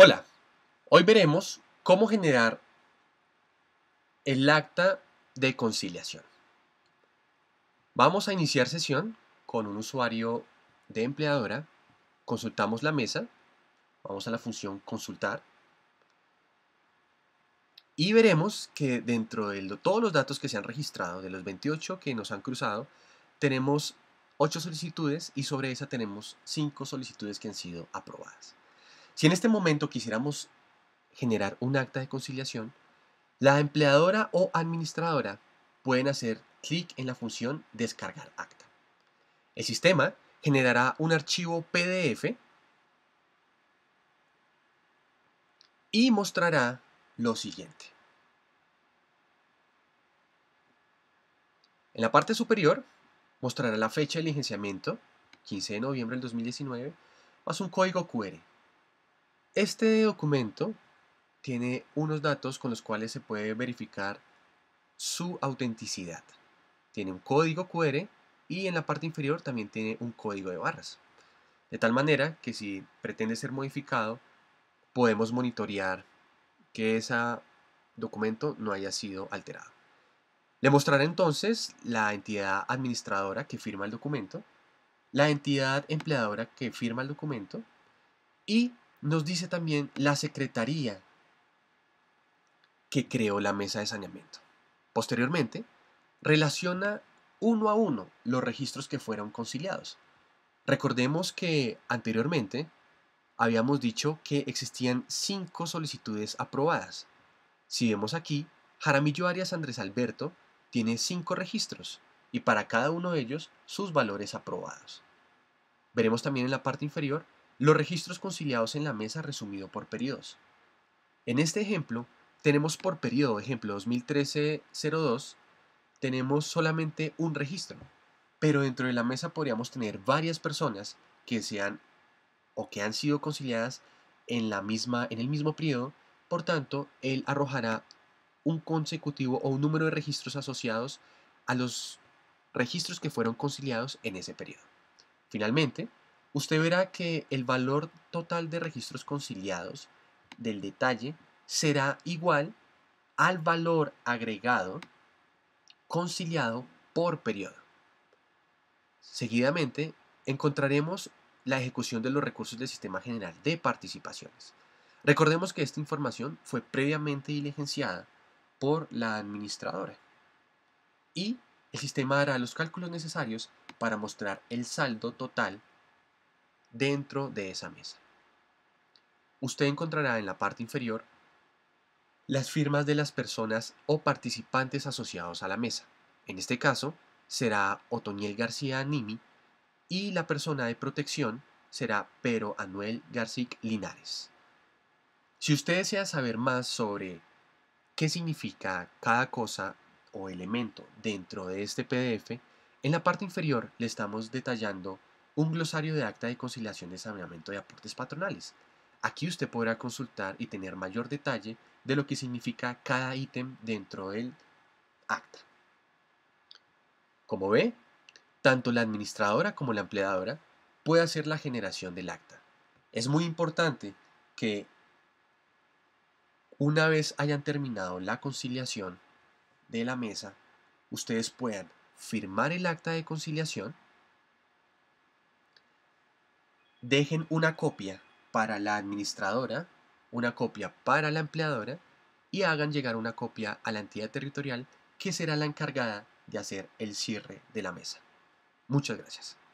Hola, hoy veremos cómo generar el acta de conciliación. Vamos a iniciar sesión con un usuario de empleadora, consultamos la mesa, vamos a la función consultar y veremos que dentro de todos los datos que se han registrado, de los 28 que nos han cruzado, tenemos 8 solicitudes y sobre esa tenemos 5 solicitudes que han sido aprobadas. Si en este momento quisiéramos generar un acta de conciliación, la empleadora o administradora pueden hacer clic en la función Descargar acta. El sistema generará un archivo PDF y mostrará lo siguiente. En la parte superior mostrará la fecha de licenciamiento, 15 de noviembre del 2019, más un código QR este documento tiene unos datos con los cuales se puede verificar su autenticidad. Tiene un código QR y en la parte inferior también tiene un código de barras. De tal manera que si pretende ser modificado, podemos monitorear que ese documento no haya sido alterado. Le mostraré entonces la entidad administradora que firma el documento, la entidad empleadora que firma el documento y nos dice también la secretaría que creó la mesa de saneamiento. Posteriormente, relaciona uno a uno los registros que fueron conciliados. Recordemos que anteriormente habíamos dicho que existían cinco solicitudes aprobadas. Si vemos aquí, Jaramillo Arias Andrés Alberto tiene cinco registros y para cada uno de ellos sus valores aprobados. Veremos también en la parte inferior los registros conciliados en la mesa resumido por periodos. En este ejemplo, tenemos por periodo, ejemplo 2013-02, tenemos solamente un registro, pero dentro de la mesa podríamos tener varias personas que sean o que han sido conciliadas en, la misma, en el mismo periodo, por tanto, él arrojará un consecutivo o un número de registros asociados a los registros que fueron conciliados en ese periodo. Finalmente, usted verá que el valor total de registros conciliados del detalle será igual al valor agregado conciliado por periodo. Seguidamente, encontraremos la ejecución de los recursos del Sistema General de Participaciones. Recordemos que esta información fue previamente diligenciada por la administradora y el sistema hará los cálculos necesarios para mostrar el saldo total dentro de esa mesa. Usted encontrará en la parte inferior las firmas de las personas o participantes asociados a la mesa. En este caso, será Otoniel García Nimi y la persona de protección será Pero Anuel García Linares. Si usted desea saber más sobre qué significa cada cosa o elemento dentro de este PDF, en la parte inferior le estamos detallando un glosario de acta de conciliación de saneamiento de aportes patronales. Aquí usted podrá consultar y tener mayor detalle de lo que significa cada ítem dentro del acta. Como ve, tanto la administradora como la empleadora puede hacer la generación del acta. Es muy importante que una vez hayan terminado la conciliación de la mesa, ustedes puedan firmar el acta de conciliación dejen una copia para la administradora, una copia para la empleadora y hagan llegar una copia a la entidad territorial que será la encargada de hacer el cierre de la mesa. Muchas gracias.